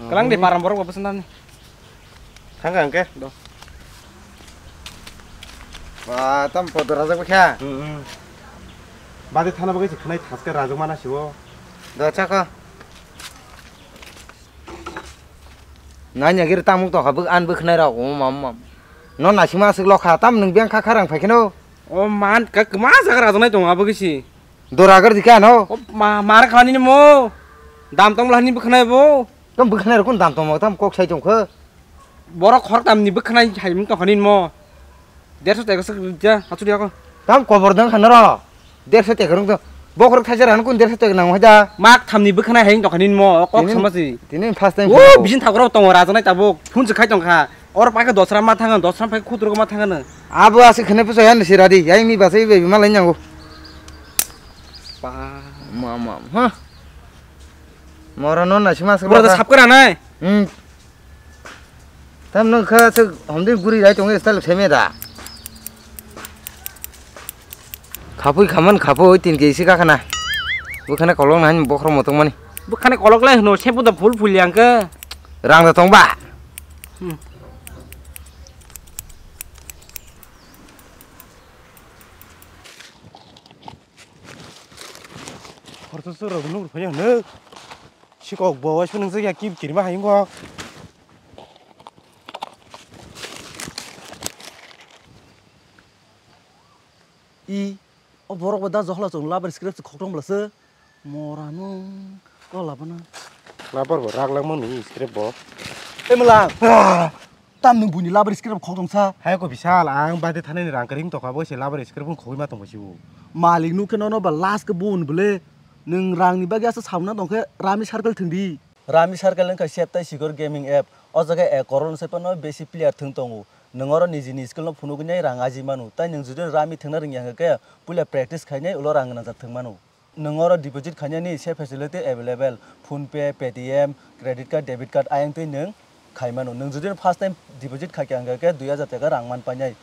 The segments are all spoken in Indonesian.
Oh. Kelang di parambor apa pesenan nih? Kang ke? Do. Wah, tam foto rasa kok ya? Bade thana bagai sekhna ithas ke rasa mana sih wo? Do caka. Nanya kira tamu tuh kabuk an bukhna rau om oh, mam mam. Non nasi masuk lo tam neng biang kakarang pakino. Oh man, kak masa rasa naik tuh apa sih? Doragar dikano? Oh, ma marah kan ini mo. Dam tong lah ni bukhna bo. কম বিখনাই কোন দাম তো মতাম কক চাই তোমাকে বড় খরক দাম নিব খানাই খাইম তো খানিন ম দেড়শো টাকা সে যা হাঁচু দিয়া দাম কবর দাম খান র দেড়শো টাকা রং তো বকর থাইজার হান কোন দেড়শো টাকা নাম হয় মাক থাম নিব খানাই হাইন তখনিন ম কক সমাজি দিন ফার্স্ট টাইম ও বিজন থাকরাও তো রাজনাই তাবো ফুন জখাই তো খা অর পাকে দসরা মা থাকেন দসরা পাকে খুদ্র মা থাকেন আবু আছে খনে পছ হ্যান সিরাদি ইয়াই নি বাসাই বেবি মা লাইন যাবো মাম হ্যাঁ मरनो नसी मास बड़ा साफ कराना है हम तब न खा से हम दिन गुरी राय चोंगे स्थल छे में था खापुई खामन खापो होई तीन केसी का खाना वो खाना कलक ना हम बखर मतों माने वो खाना कलक ला नो छेपु द फूल फूल यांग के रंग द तोंबा खर्च सर रघुनूर भैया ने 시고 뭐 하시는 소리야 김 길이만 하인 거 이, 어, 보라고 다 저헐라 좀 라버 스크랩트 걱정 몰랐어. 뭐라는 거 라버나. 라버 뭐 락락만 이 스크랩 뭐. 에물랑. 땀능 분이 라버 스크랩 걱정 사. 하여고 비살 앙 바데 타는 랑 그림 또 가보시 라버 스크랩은 거기만 또 보시고. 말링 누케 너너 봐 라스크 본 블레. नों रांनि बागैसो सावना दंखे रामि सार्कल थिंदि रामि सार्कल नखै सेपटा सिगोर गेमिंग एप अ जगे ए करोन सेपन बेसी प्लेयर थिं दङ नोंर निजि नि स्किल न फुनु गनि रां आजि मानु ता नों जुदि रामि थिंना रिङि आङा के पुले प्रेक्टिस खायनै उल रां गनजा थिं मानु नोंर डिपोजिट खायनै से facility available PhonePe Paytm credit card debit card आयं तै नों खायमानु नों जुदि फर्स्ट टाइम डिपोजिट खाके आङा के 2000 टाका रां मान पानाय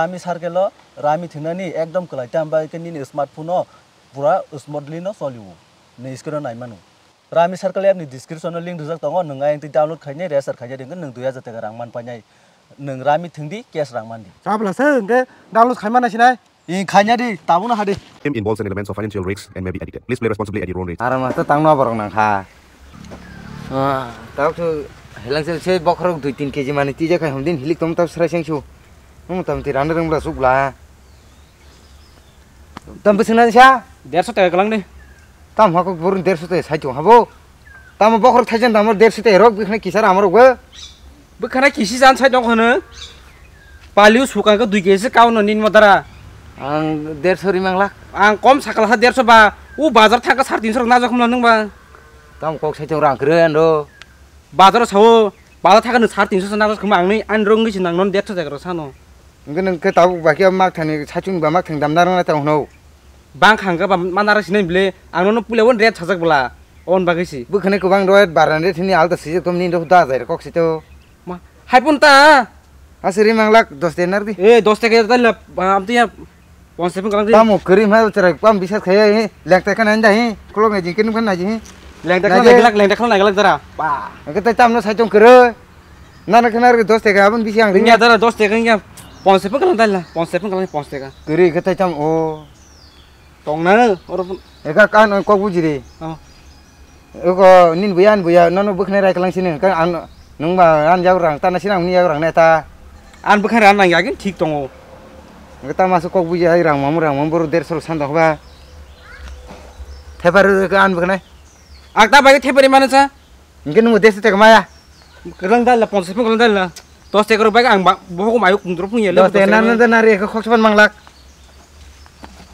रामि सार्केल रामि थिंनानि एकदम क्लाइटाम बायकनि smartphone pura smoothly no soliu ne iskiro na imanu. rami circle app ni description no link dusak tongo neng ayang ti download khaine dia sar khaine ding neng tuya zatega rangman panyai. Neng rami thingdi cash rang di. di sabla seng ke download kanya na sinai in kanya di tabuna hadi game involves an elements of financial risks and may be addicted please play responsibly at your own risk arama tetang no borong nang ha. ah tau tu helang sel se bokhro tu tin keji mani tija ja hamdin hilik tom tap srai shu. mum tam ti ran rang bla sukla tam bisna sa দেড়শো টাকা গেলাম নি তাম হাকো বরুন म টাকা সাইতো হাবো তাম বকর থাইছেন তো আমার দেড়শো টাকা হেরক বেখানে কিসার আমার গো বেখানে কিসি জান সাইতো হনো পালিও সুকাকে कम बा बाजार बाजार सावो बाजार सार तिनस' ना आंनि सानो बा माग bang khang ka man ara sinai bile ang no pule won red sajak bula on bagisi bu khane ko bang roet baran re thini alta sije tumni ndo da jair kok sito ma hai pun ta asiri manglak 10 denar di e 10 taka ta am tu ya पहुंचते पे करेंगे हम करीम है तेरा पम विशेष खाया है लगता है कनाइन जाए कुलो में जिंकन कन ना जी लगता है लगलक लगता है लगलक जरा बा कहते हम ना साइटों करे ना ना कनार के दोस्त है अपन बीसी आंग रिंग जरा दोस्त है कहीं पहुंचते पे करेंगे पहुंचते पे करेंगे पहुंचते का करी कहते हम ओ tong na or eka an kok bujiri oh. ko nin buyan buya nono bukne rai kelang sini kan an nung ba ya an jauh orang, tanah sini an nia ya orang neta an bukne an nang yakin thik tong, kita masuk kok bujiri rang mamu rang mamu baru der sol sandok ba thepar an bukne akta bagi thepari manusa ngin mu desi tek maya kelang dal la ponsi kelang dal la tos tek ro bagi ang ba bohok mayuk ndrop ni la tos enan nan nari ko khok chuan manglak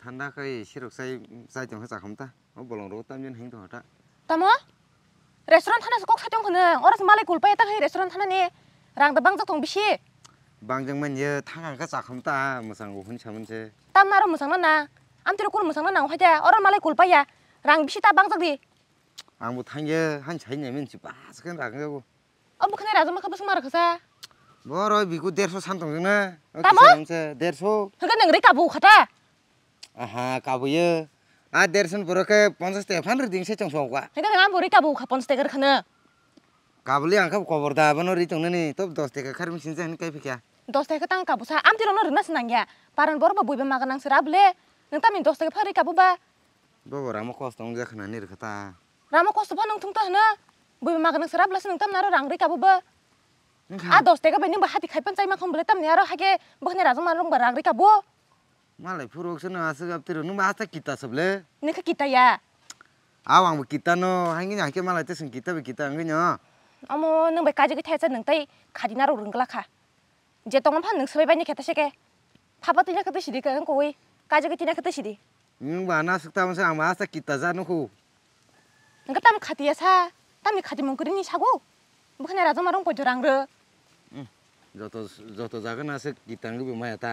thanda khay sirok sai sai chong sa khom ta o bolong ro tam jin hing to ta tamo restaurant thana sok khatong khone ora sa malai kulpa ta khay restaurant thana ne rang da bang jak thong bisi bang jang man ye thang ang ka sa khom ta musang u hun cham je tam na ro musang na am tiro kul musang na ha ja ora malai kulpa ya rang bisi ta bang jak di ang bu thang ye han chai ne men ji ba sa khen rang ga go o bu khne ra jam ka bus mar kha sa bo ro bi ku der so san tong jing na tamo der so ka nang re ka bu kha ta Aha, kabu ye. Ah, dersen pura ke ponsel Stefan riding se cong songwa. Kita kenapa pura kabu ka ponsel tegar kena? Kabu li angkap kabur dah, bano ri cong nani. Top dos tegar karim sinja ni kayak pikya. Dos tegar tang kabu sa, am tiro no rina senang ya. Paran bor ba buibe makan ang serab le. Nang tamin dos tegar pari kabu ba. Bawa ramo kos tong jak nani rikata. Ramo kos tupan nang tung tahna. Buibe makan ang serab le senang tam naro rang ri kabu ba. Ah, dos tegar bening bahati kaipan cai makan beli tam naro hake. Bukan razum marung barang ri kabu. मलाई फुरोक्सन आसगाब्तिरनु मास्ता किता सबले निका किता या आव आंबो किता न हांगिन हाके मलाई तेसन किता बे किता अंगिन अमो नों बे काजि थायसा नों तै खादिना रो रुंगला खा जे तों फान नों सबै बायनि खेता सेके फाबा तिना खते सिदि का कोइ काजि तिना खते सिदि नों बाना सकता मसे आं मास्ता किता जा नुखु नों ताम खातिया सा तामनि खादि मंगरिनि सागो बखने राजा मारं पजरांग्रो जत जत जागोन आसे कितांगो बे माया ता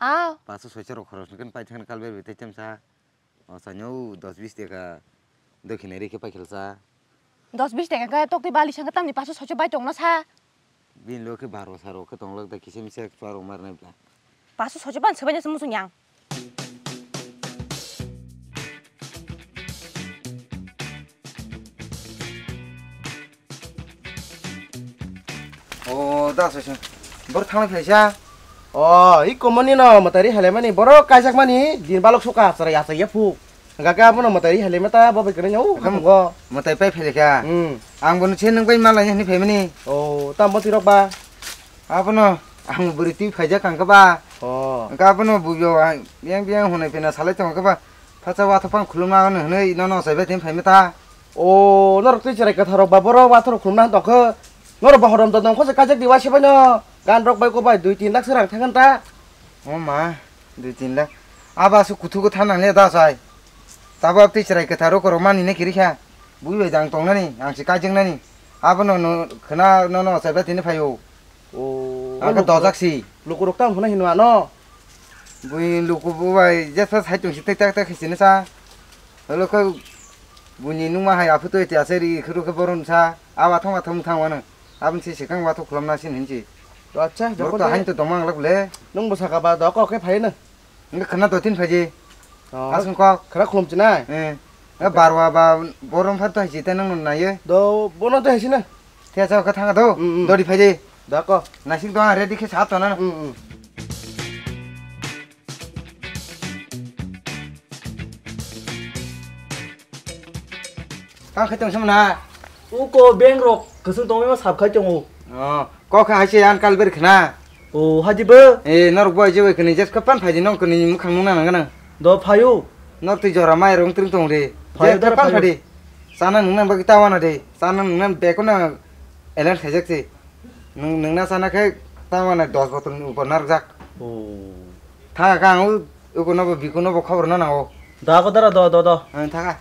आओ सौ सोचा रखो रोशन कल बेर बीते चमसा दस बीस टेका दो खिनेरी के पाई दस बीस टेका तो बाली संग तमनी पाँच सौ सोचा बाई टोंगना सा बिन लोग के भरोसा रोके तोंग लोग किसी में से एक बार उमर नहीं बला पाँच सौ सोचा बन छबने ओ दा सोचा बर थाना खेलसा Oh, iko mani no materi hele mani boro kaisak mani din balok suka sari asa ya pu. Enggak apa no materi hele mata bo pe kene nyau kam go. Materi pe phe ka. Hmm. Ang bon chen nang pe mala ya, ni mani. Oh, tambo bo tirok ba. Apa no? Ang buriti phaja kang ka ba. Oh. Enggak apa no bu yo biang biang hone pe na sale tong ka ba. Phacha wa thapang khulma no hne no no Oh, norok tu cerai ka tharok ba boro wa tharok khulma to ka. Norok ba horom to dong no. গান রক বাই কবাই দুই তিন লাখ রাং থাকেন তা ও মা দুই তিন লাখ আবাসু কুথুকু থানালে দাসাই তাবো আপনি চেরাই কথা রক রো মানি নাকি রেখা বুঝবাই দাং টংনানি আংসি কাজেংনানি আবার ন খনা ন ন সাইবা তিনি ফাইও ও আগে দজাকসি লোক রক তাম হনা হিনুয়া ন বুই লোক বুবাই জেসা সাইতুসি তাই তাই খাইছিনে সা লোক বুনি নুমা হাই আফুতো ইতি আছে রি খরুকে বরুন সা আবা থমা থম থামানো আবন সে সেখান বাতো খুলামনা সিন হিনছি Đó chắc, o ó có anh từ tổng mang lắc lẽ. Nung bộ s k c bà đó có cái phải nữa. Nó g khả n a n g t o tiên phải gì? Đó. Ác không có. Khả năng khủng chứ này. Ừ. Nó bà bà b a bố rong phát tôi chỉ tên a nung n na y ấ Do ó bố nó tôi chỉ này. Thế sao cái thằng đó? Đó d i phải gì? Đó có. Nãy xin g tôi ra đi cái sáp tôi nó. Ừ ừ. Các khách trong xem nào. Ủa cô bên g r o k cứ xuống tôi m a i sập khách trong ủ. Ờ. koka haise an kal ber khna o hajibo e nor boy je we kni jes kapan phaji nong kni mukhang nung nang na do phayo nor ti jora mai rong tring tong re phayo dar pan phadi sana nung nang bagita wana de sana nung nang beko na elan khajak se nung nung na sana khai tawana 10 botol upor nar jak o tha ka ang u ko no bi ko no khobor na na o da ko dara do do do tha ka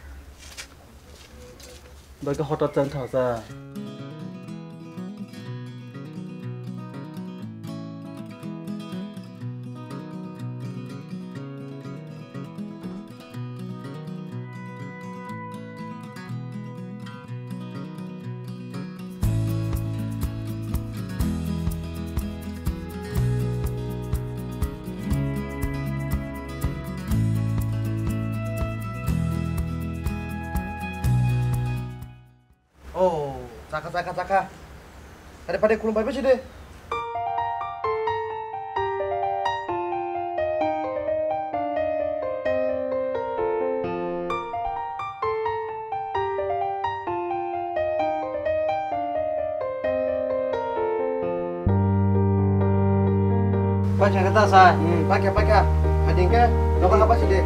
দকে হঠাৎ চান থাকা kata-kata daripada kulum babi sih deh Pak, jangan kata sah. Hmm. Pakai, pakai. Adingnya, nomor apa sih, Dek?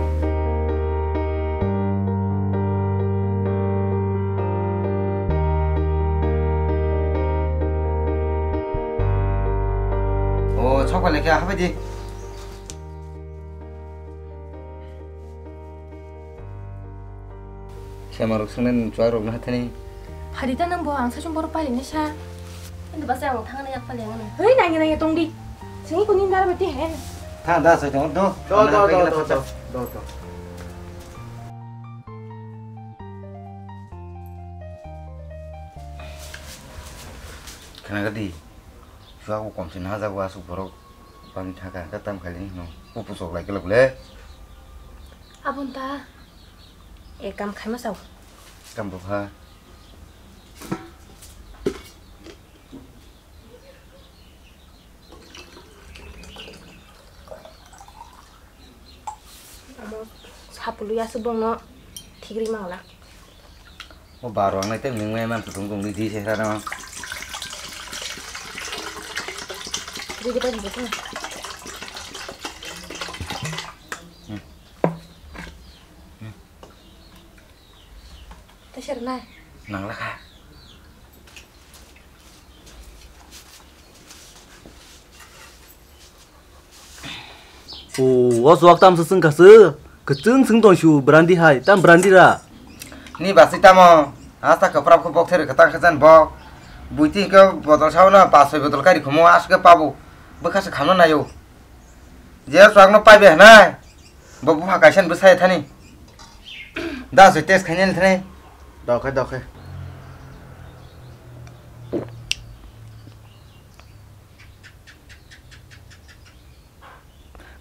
ولا كده يا حمدي 샤마로 쓰는 좌로 나 하더니 하리다는 뭐안 사준 보러 빨리 내샤 근데 봤어요 뭐 당하는 약 빨리 오늘 에이 나게 나게 동디 생이 군인 나라 볼때 해 다다 사정 너너너너너너너 그나가디 주하고 꼼신 하자고 와서 보러 bang jaga tetam kali ini no upu sok lagi lagi leh abun ta eh kam kayak masau kam ya, oh, buka ถ้าปลุยาสุบงเนาะที่กรีมาเอาละโอ้บาร์วังในเต็มหนึ่งแม่แม่ถุงกงมีที่ใช้แล้วเนาะดูจะไปดูกัน Tasirna. Nang lah kak. Oh, waktu waktam seseng kasih. Keceng seng ton shu berandi hai, tam berandi ra. Ni basita mo, asa kapra ko bok teri katang katan bok. Buiti ke botol sao na pasoi botol kari khumo as ke pabu. Bekas kamu na yo. Je no pai be na. Babu ha kaisan besai thani. Da tes khanyan thani. Doke doke.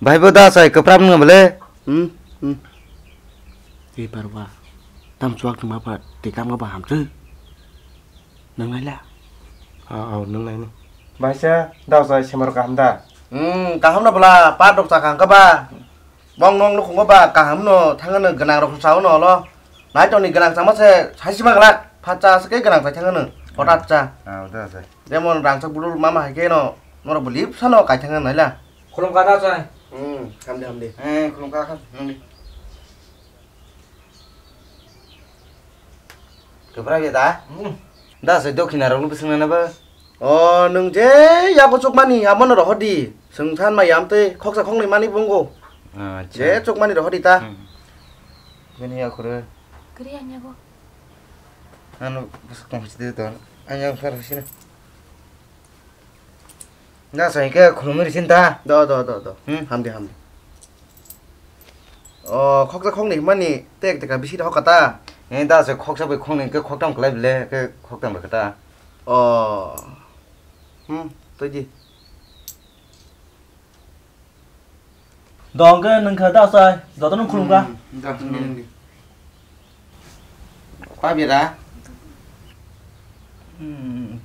Bai boda sai kapram ngam le. Hmm. Hmm. Ti parwa. Tam chuak tu ma pa ti kam có ba ham chứ. Nang lai la. À à nang lai ni. Bai sa dao sai semar ka ham da. Hmm, ka ham na bla pa dok ta kang ừ, ka ba. Bong nong lu khong ka ba ka ham no gần na ganang rok sao no lo. nãy cho nên cái nàng sáng mất xe hai xí mắc l a i pha cha sẽ cái cái nàng phải thằng nữa ở đặt cha a à i ặ t rồi đem một nàng sang bulu mama hay the n o cái nó Columba, I'm the nó là bulu o sao the I'm nó l cái t h o n Columba, l g này là k h e o n g có đặt rồi o n the ừ cầm o đi cầm đi ừ không có cầm đi m 브라 게다 나 세도 키 o 롱 부승나나바 어 능제 야고 쪽만이 아몬으로 허디 승산마 얌테 콕사 콩리 많이 본고 아제 쪽만이로 허디다 괜히야 그래 그래 하냐고? أنا بسكون في جديد أنا أنا بسكون في شنو 나 자기가 그놈을 신다. 너너너너 응? 함디 함디. 어, 콕사 콕네 이만이 떼 때가 비시다 헛갔다. 예, 나저 콕사 비 콕네 그 콕담 글래블래 그 콕담 그랬다. 어. 응, 또지. 너가 능가 다사이 너도는 그런가? 나 그런 게. Fabira. Hmm.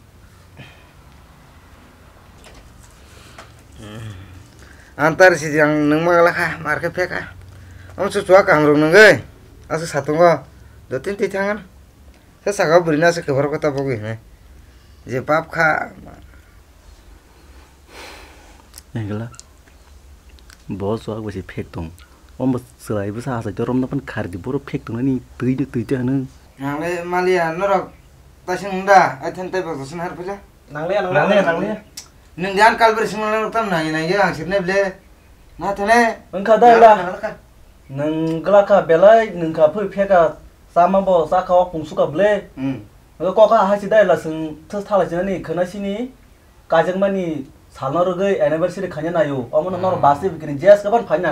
Antar si yang neng magalah kah, market pek kah. Om sesuai kah ngrung neng gay. Asu satu ngo. Dotin ti tangan. Saya sagau beri nasi ke baru kota bogui. Je Jepap kah. Nenggalah. Bos soal gue sih pek dong. Om selai besar saja jorom napan kari kardi borok pek dong ini tujuh tujuh tui Mallya ना का बेलै नै फेक जा मसु गलै कका दाइलाइनै खासिनी कि सालन रुग अनै दो खाने बसेपछि फैन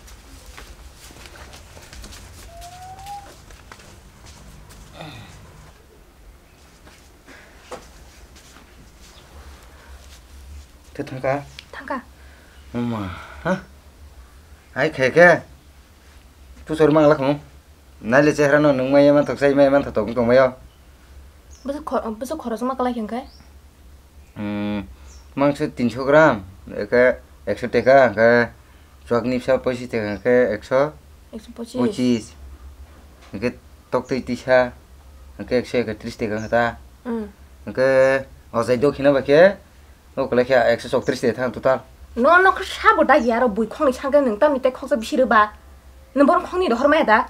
त्यो थाका थाका उमा अम्मा आइ खे पुसहरू माग्ला खौ नाले चेहरा न नङमा यामा थक्सा इमा यामा थक कमै यो बस ख बस खरस मा कला खेंका हम मांस 300 ग्राम एके 100 टका के चक निपसा पैसा टका के 100 125 25 के तक तै तिसा के एक 131 टका हता हम के अझै दोखिन बके nukle kya ekso sok tris de thang tutar no no kha sha bo da yaro bui khong ni chang ga nang tam ni te khong sa bishir ba nang bor khong ni do horma da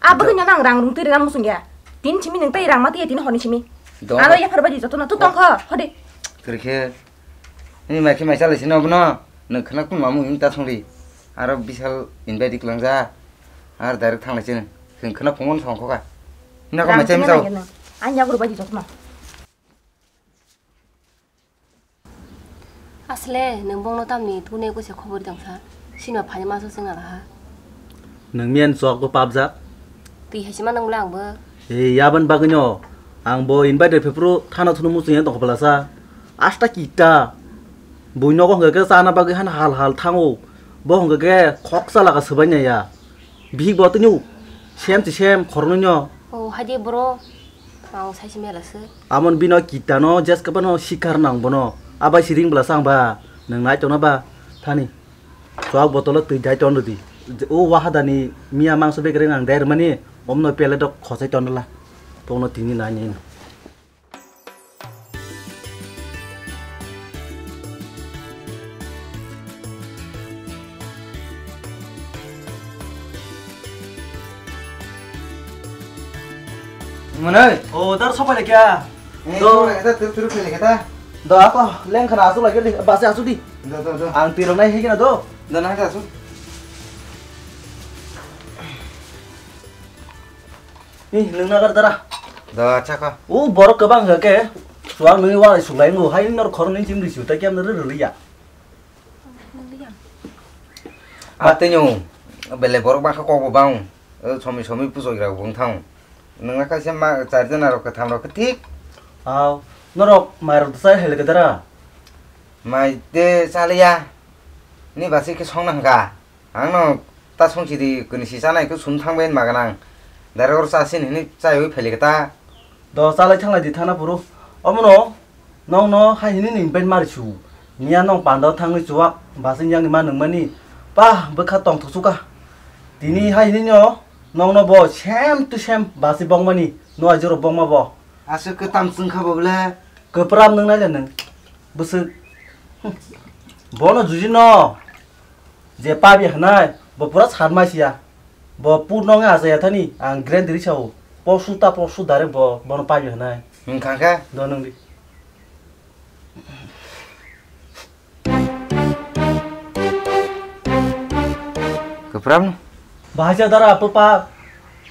a ba gnya nang rang rung te ram sung ya tin chimi nang tai rang ma te tin honi chimi a no ya phar ba ji to na tu tong kha hode 그렇게 이 마이크 마이 살리 신어 보나 너 그나 꿈 마무 임다 송리 아로 비살 인베디 클랑자 아 다이렉트 탕라 지는 그나 공원 상코가 나가 마찬가지로 아니야 그러 봐지 좋구나 asle nung bong no tam ni thu ne ko se khobor dang sa sin ma phani ma so sing ala nung mien so ko pap ja ti he si ma nang lang ba e ya ban ba gnyo ang bo in ba de phepro thana thu mu sing to khobla sa asta kita buino ko ngge sa na ba ge han hal hal thango bo ngge ge khok sa la ka sba nya ya bi bo tu nyu sem ti sem khorno nyo o hadi bro ᱟᱢᱚᱱ ᱵᱤᱱᱚ ᱠᱤᱛᱟᱱᱚ ᱡᱟᱥᱠᱟᱯᱟᱱᱚ ᱥᱤᱠᱟᱨ ᱱᱟᱝ ᱵᱚᱱᱚ apa siring ring sang ba nang naik chona ba tani, soal botol tu jai chon di oh wah hada mia mang sobe kering ang dair mani om no pele dok khosai chon lah tuh no tini Mana? Oh, dar lagi ya? Eh, itu, itu, itu kita do apa, leng kena asu lagi di sih asu di do do do, ang piro nai higina do da na ka asu ni leng na gar dara da cha ka borok kebang bang ke suang nih wa su lai ngu hai nor khor ni chim di su ta kem na ri ri ya ate nyu bele borok ba ka ko bang somi cumi pujo gra bang thang nanga ka sem ma char jana ro ka tham ro tik aw Norok, mair o tsai hel gedara. Mai de salia. Ni basi ke song nang ka. Ang no ta song chi di kun si sana ke sun thang ben maganang. Dara gor sa sin ni tsai oi p h e l i kata. Do sala thang la di thana puru. Omono nong no ha hini ning ben mar chu. Nia y nong pando thang ni chuwa basin yang ma nang mani. b a bu kha tong thusu ka. Dini ha hini no nong no bo chem tu chem basi bongmani no ajoro bongma bo. Asa ke tamsung khaba bla ke pram neng, na jan bese bono jujino je pabi hanae bo pura charma sia ya. bo purno nga asa yathani ang grand diri chau posu ta posu dare bo bono pabi hanai ngka ka donang di Kepram? Bahasa darah apa pak?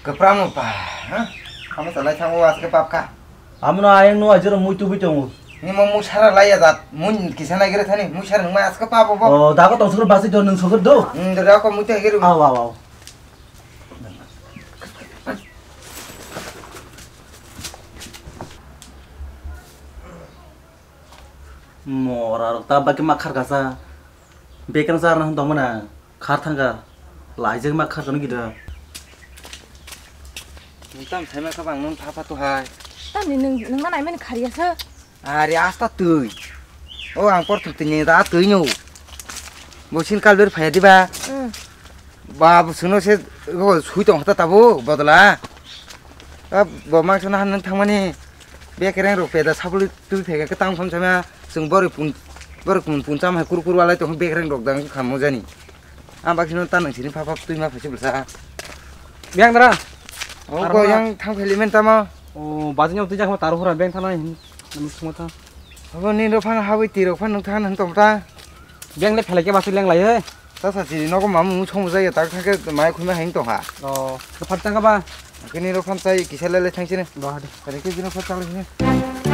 Kepram apa? Hah? Kamu salah kamu was kepap kah? amno ayanu ajira muitu bitongu nimo musara laya mu kisah lagi gira thani musara nggak asik apa apa. oh dago tong sukur basi don sukur do mm dara ko muta Ah aw aw aw morar ta bagi makar kasa bekan sar na hntong mana khar thanga laijek makhar kan gida mutam thaima ka bang nung phapa tuh hai खारिस आरे आइ ओ आउँथे नि त काल बिफि बुसो सुतु बदला बमा हामी बिङ रोपेदेखि सबै तुलि फेक टाइम छैन बरे बरे पहिकुर बेकर्याङ रोदानी आउनु त फा तुई मैछि फेल्ने त म बाजनियाव दै जाखोमा तारहरा बेंक थानानै थुमाथा हाबो नि रफां हाबै ति रफां नों थानानै थमता बेंकले फेलेके बासै लेंग लायै ता सा जिरि नगो मामु मुसोम जायो तार थाके माय खुमे हाइन तोहा अ फाटांगा बा नि रफां चाहि किसेलेले थांसिने बाहा दे करेके जिनो फाटांगा